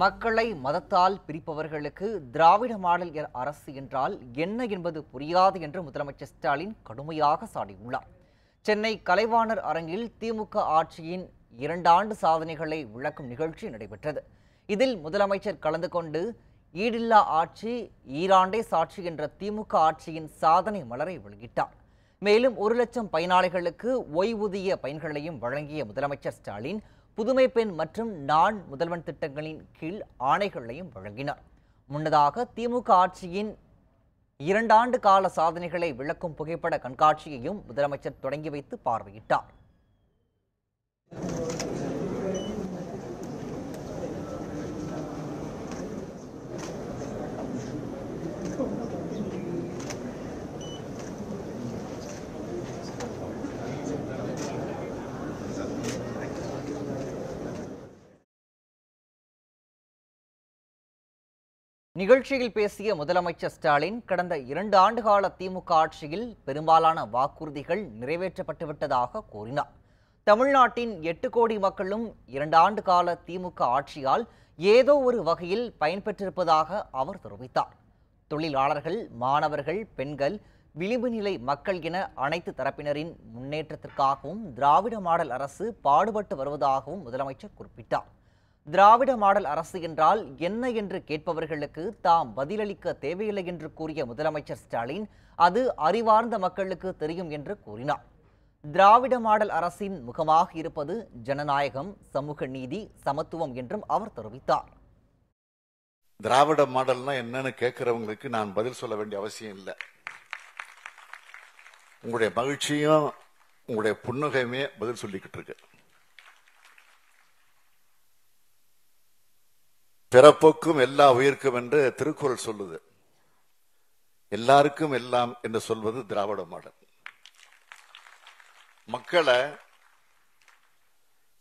மக்களை மதத்தால் பிரிப்பவர்களுக்கு திராவிட மாடல் அரசு என்றால் என்ன என்பது புரியாது என்று முதலமைச்சர் ஸ்டாலின் கடுமையாக சாடியுள்ளார் சென்னை கலைவாணர் அரங்கில் திமுக ஆட்சியின் இரண்டாண்டு சாதனைகளை விளக்கும் நிகழ்ச்சி நடைபெற்றது இதில் முதலமைச்சர் கலந்து கொண்டு ஈடில்லா ஆட்சி ஈராண்டே சாட்சி என்ற திமுக ஆட்சியின் சாதனை மலரை வெளியிட்டார் மேலும் ஒரு லட்சம் பயனாளிகளுக்கு ஓய்வூதிய பயன்களையும் வழங்கிய முதலமைச்சர் ஸ்டாலின் புதுமை பெண் மற்றும் நான் முதல்வன் திட்டங்களின் கீழ் ஆணைகளையும் வழங்கினார் முன்னதாக திமுக ஆட்சியின் இரண்டாண்டு கால சாதனைகளை விளக்கும் புகைப்பட கண்காட்சியையும் முதலமைச்சர் தொடங்கி வைத்து பார்வையிட்டார் நிகழ்ச்சியில் பேசிய முதலமைச்சர் ஸ்டாலின் கடந்த இரண்டு ஆண்டுகால திமுக ஆட்சியில் பெரும்பாலான வாக்குறுதிகள் நிறைவேற்றப்பட்டுவிட்டதாக கூறினார் தமிழ்நாட்டின் எட்டு கோடி மக்களும் இரண்டு ஆண்டு கால திமுக ஆட்சியால் ஏதோ ஒரு வகையில் பயன்பெற்றிருப்பதாக அவர் தெரிவித்தார் தொழிலாளர்கள் மாணவர்கள் பெண்கள் விளிம்பு நிலை மக்கள் என அனைத்து தரப்பினரின் முன்னேற்றத்திற்காகவும் திராவிட மாடல் அரசு பாடுபட்டு வருவதாகவும் முதலமைச்சர் குறிப்பிட்டார் திராவிட மாடல் அரசு என்றால் என்ன என்று கேட்பவர்களுக்கு தாம் பதிலளிக்க தேவையில்லை என்று கூறிய முதலமைச்சர் ஸ்டாலின் அது அறிவார்ந்த மக்களுக்கு தெரியும் என்று கூறினார் திராவிட மாடல் அரசின் முகமாக இருப்பது ஜனநாயகம் சமூக நீதி சமத்துவம் என்றும் அவர் தெரிவித்தார் திராவிட மாடல்னா என்னன்னு கேட்கிறவங்களுக்கு நான் பதில் சொல்ல வேண்டிய அவசியம் இல்லை உங்களுடைய மகிழ்ச்சியும் உங்களுடைய புன்னகையுமே பதில் சொல்லிக்கிட்டு இருக்கு பிறப்புக்கும் எல்லா உயிர்க்கும் என்று திருக்குறள் சொல்லுது எல்லாருக்கும் எல்லாம் என்று சொல்வது திராவிட மாடல் மக்களை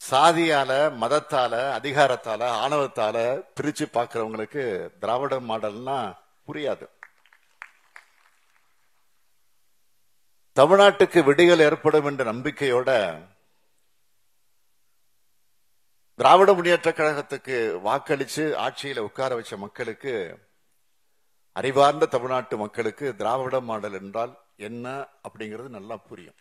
சாதியால மதத்தால அதிகாரத்தால ஆணவத்தால பிரிச்சு பார்க்கிறவங்களுக்கு திராவிட மாடல்னா புரியாது தமிழ்நாட்டுக்கு விடிகள் ஏற்படும் என்ற நம்பிக்கையோட திராவிட முன்னேற்ற கழகத்துக்கு வாக்களிச்சு ஆட்சியில உட்கார வச்ச மக்களுக்கு அறிவார்ந்த தமிழ்நாட்டு மக்களுக்கு திராவிட மாடல் என்றால் என்ன அப்படிங்கிறது நல்லா புரியும்